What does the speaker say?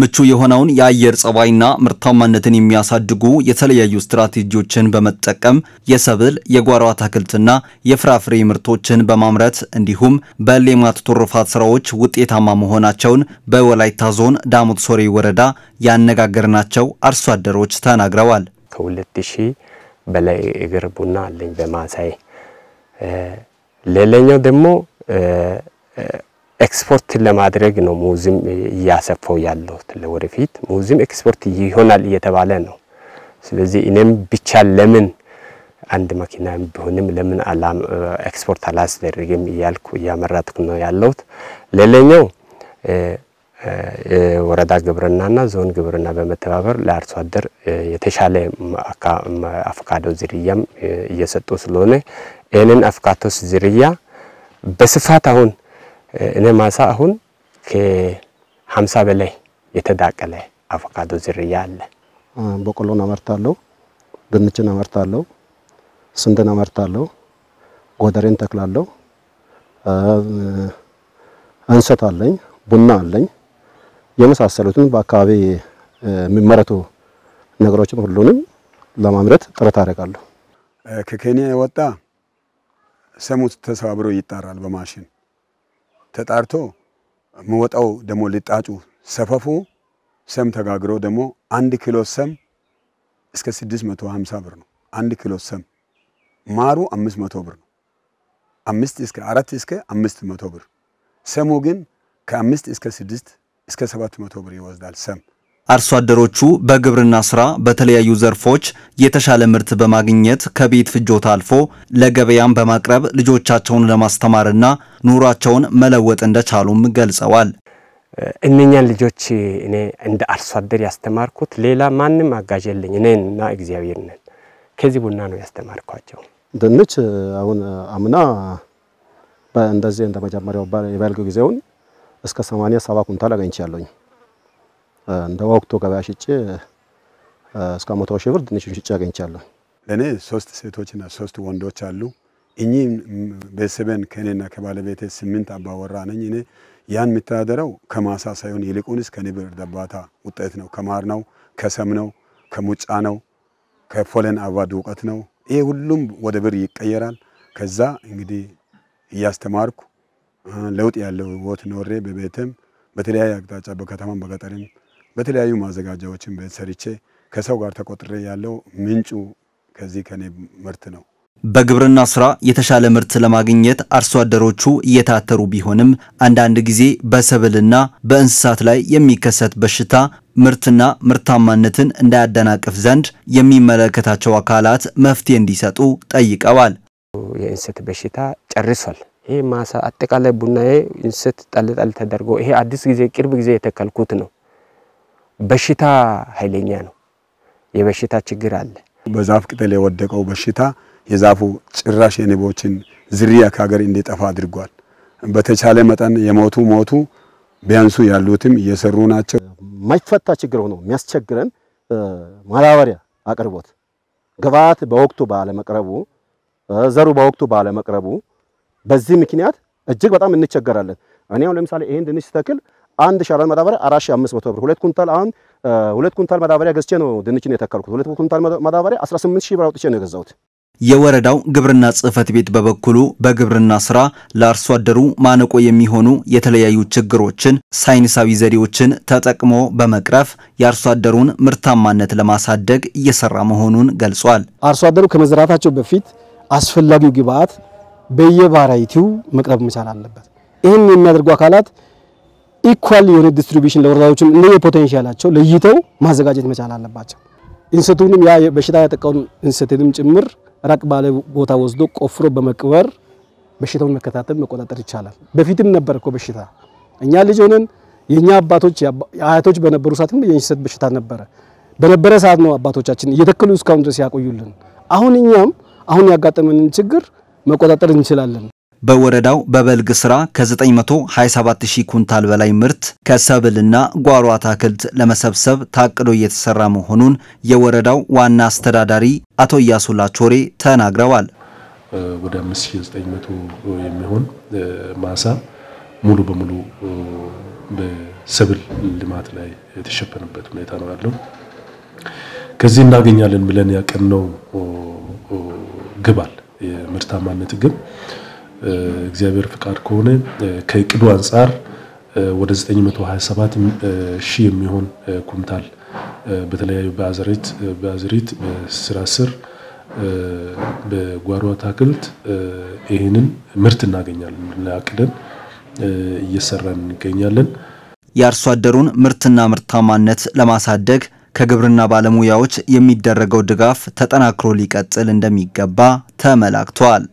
ምቹ የሆነውን የአየር ጸባይና ምርታማነትን የሚያሳድጉ የተለያዩ ስትራቴጂዎችን በመጠቀም የሰብል፣ የጓሮ አትክልትና የፍራፍሬ ምርቶችን በማምረት እንዲሁም በሌማት ትሩፋት ስራዎች ውጤታማ መሆናቸውን በወላይታ ዞን ዳሞት ሶሬ ወረዳ ያነጋገርናቸው አርሶ አደሮች ተናግረዋል። ከሁለት ሺህ በላይ እግር ቡና አለኝ በማሳይ ሌላኛው ደግሞ ኤክስፖርት ለማድረግ ነው ሙዝም እያሰፋው ያለሁት ለወደፊት ሙዝም ኤክስፖርት ይሆናል እየተባለ ነው። ስለዚህ እኔም ብቻ ለምን አንድ መኪና ቢሆንም ለምን ኤክስፖርት አላስደረግም እያልኩ እያመረትኩ ነው ያለሁት። ሌላኛው ወረዳ ግብርናና ዞን ግብርና በመተባበር ለአርሶ አደር የተሻለ አቮካዶ ዝርያም እየሰጡ ስለሆነ ይህንን አቮካዶስ ዝርያ በስፋት አሁን እኔ ማሳ አሁን ከሀምሳ በላይ የተዳቀለ አቮካዶ ዝርያ አለ። በቆሎን አመርታለሁ፣ ድንችን አመርታለሁ፣ ስንድን አመርታለሁ፣ ጎደሬን ተክላለሁ፣ እንሰት አለኝ፣ ቡና አለኝ፣ የመሳሰሉትን በአካባቢ የሚመረቱ ነገሮችን ሁሉንም ለማምረት ጥረት አደርጋለሁ። ከኬንያ የወጣ ሰሙት ተሰባብሮ ይጣራል በማሽን ተጣርቶ የሚወጣው ደግሞ ልጣጩ ሰፈፉ ሰም ተጋግሮ ደግሞ አንድ ኪሎ ሰም እስከ 650 ብር ነው። አንድ ኪሎ ሰም ማሩ 500 ብር ነው። አምስት እስከ አራት እስከ 500 ብር ሰሙ ግን ከአምስት እስከ ስድስት እስከ 700 ብር ይወስዳል ሰም አርሶ አደሮቹ በግብርና ስራ በተለያዩ ዘርፎች የተሻለ ምርት በማግኘት ከቤት ፍጆታ አልፎ ለገበያም በማቅረብ ልጆቻቸውን ለማስተማርና ኑሯቸውን መለወጥ እንደቻሉም ገልጸዋል። እነኛን ልጆች እኔ እንደ አርሶ አደር ያስተማርኩት ሌላ ማንም አጋዥ የለኝ፣ እኔና እግዚአብሔር ነን። ከዚህ ቡና ነው ያስተማርኳቸው። ድንች አሁን አምና እንደዚህ እንደ መጀመሪያው የበልግ ጊዜውን እስከ 87 ኩንታል አገኝቻለሁኝ። እንደ ወቅቱ ገበያ ሽጬ እስከ መቶ ሺህ ብር ድንቹን ሽጬ አገኝቻለሁ። ለእኔ ሶስት ሴቶችና ሶስት ወንዶች አሉ። እኚህ ቤተሰቤን ከእኔና ከባለቤቴ ስምንት አባወራ ነኝ። እኔ ያን የምተዳደረው ከማሳ ሳይሆን ይልቁንስ ከንብ እርባታ ውጤት ነው። ከማር ነው፣ ከሰም ነው፣ ከሙጫ ነው፣ ከፎለን አበባ ዱቄት ነው። ይሄ ሁሉም ወደ ብር ይቀየራል። ከዛ እንግዲህ እያስተማርኩ ለውጥ ያለው ህይወት ኖሬ በቤትም በተለያየ አቅጣጫ በከተማም በገጠርም በተለያዩ ማዘጋጃዎችን ሰርቼ ከሰው ጋር ተቆጥሬ ያለው ምንጩ ከዚህ ከኔ ምርት ነው። በግብርና ስራ የተሻለ ምርት ለማግኘት አርሶ አደሮቹ እየታተሩ ቢሆንም አንዳንድ ጊዜ በሰብልና በእንስሳት ላይ የሚከሰት በሽታ ምርትና ምርታማነትን እንዳያደናቅፍ ዘንድ የሚመለከታቸው አካላት መፍትሄ እንዲሰጡ ጠይቀዋል። የእንስት በሽታ ጨርሷል። ይሄ ማሳ አጠቃላይ ቡናዬ እንስት ጠልጠል ተደርጎ ይሄ አዲስ ጊዜ ቅርብ ጊዜ የተከልኩት ነው። በሽታ ኃይለኛ ነው። የበሽታ ችግር አለ። በዛፍ ቅጠል የወደቀው በሽታ የዛፉ ጭራሽ የንቦችን ዝርያ ከሀገር እንዲጠፋ አድርጓል። በተቻለ መጠን የሞቱ ሞቱ ቢያንሱ ያሉትም እየሰሩ ናቸው። ማይፈታ ችግር ሆኖ የሚያስቸግረን ማዳበሪያ አቅርቦት፣ ግብዓት በወቅቱ ባለመቅረቡ፣ ዘሩ በወቅቱ ባለመቅረቡ በዚህ ምክንያት እጅግ በጣም እንቸገራለን። እኔ አሁን ለምሳሌ ይሄን ድንች ተክል አንድ ሻራል ማዳበሪያ 4500 ብር፣ ሁለት ኩንታል አንድ ሁለት ኩንታል ማዳበሪያ ገዝቼ ነው ድንችን የተከልኩት። ሁለት ኩንታል ማዳበሪያ 18000 ብር አውጥቼ ነው የገዛሁት። የወረዳው ግብርና ጽህፈት ቤት በበኩሉ በግብርና ስራ ለአርሶ አደሩ ማነቆ የሚሆኑ የተለያዩ ችግሮችን ሳይንሳዊ ዘዴዎችን ተጠቅሞ በመቅረፍ የአርሶ አደሩን ምርታማነት ለማሳደግ እየሰራ መሆኑን ገልጿል። አርሶ አደሩ ከመዝራታቸው በፊት አስፈላጊው ግብዓት በየቫራይቲው መቅረብ መቻል አለበት። ይህን የሚያደርጉ አካላት ኢኳል የሆነ ዲስትሪቢሽን ለወረዳዎችም እነየ ፖቴንሻላቸው ለይተው ማዘጋጀት መቻል አለባቸው። እንሰቱንም ያ በሽታ ያጠቃውን እንሰትንም ጭምር ራቅ ባለ ቦታ ወስዶ ቆፍሮ በመቅበር በሽታውን መከታተል መቆጣጠር ይቻላል። በፊትም ነበር እኮ በሽታ እኛ ልጅ ሆነን የኛ አባቶች አያቶች በነበሩ ሰዓትም የእንሰት በሽታ ነበረ። በነበረ ሰዓት ነው አባቶቻችን እየተከሉ እስካሁን ድረስ ያቆዩልን። አሁን እኛም አሁን ያጋጠመንን ችግር መቆጣጠር እንችላለን። በወረዳው በበልግ ስራ ከ927 ኩንታል በላይ ምርት ከሰብልና ጓሮ አታክልት ለመሰብሰብ ታቅዶ እየተሰራ መሆኑን የወረዳው ዋና አስተዳዳሪ አቶ እያሱላ ቾሬ ተናግረዋል። ወደ 5900 የሚሆን ማሳ ሙሉ በሙሉ በሰብል ልማት ላይ የተሸፈነበት ሁኔታ ነው ያለው። ከዚህ እናገኛለን ብለን ያቀድነው ግብ አለ። የምርታማነት ግብ እግዚአብሔር ፍቃድ ከሆነ ከእቅዱ አንጻር ወደ 927 ሺህ የሚሆን ኩንታል በተለያዩ በአዘሬት በአዘሬት በስራ ስር በጓሮ አትክልት ይህንን ምርት እናገኛለን አቅደን እየሰራን እንገኛለን። የአርሶ አደሩን ምርትና ምርታማነት ለማሳደግ ከግብርና ባለሙያዎች የሚደረገው ድጋፍ ተጠናክሮ ሊቀጥል እንደሚገባ ተመላክቷል።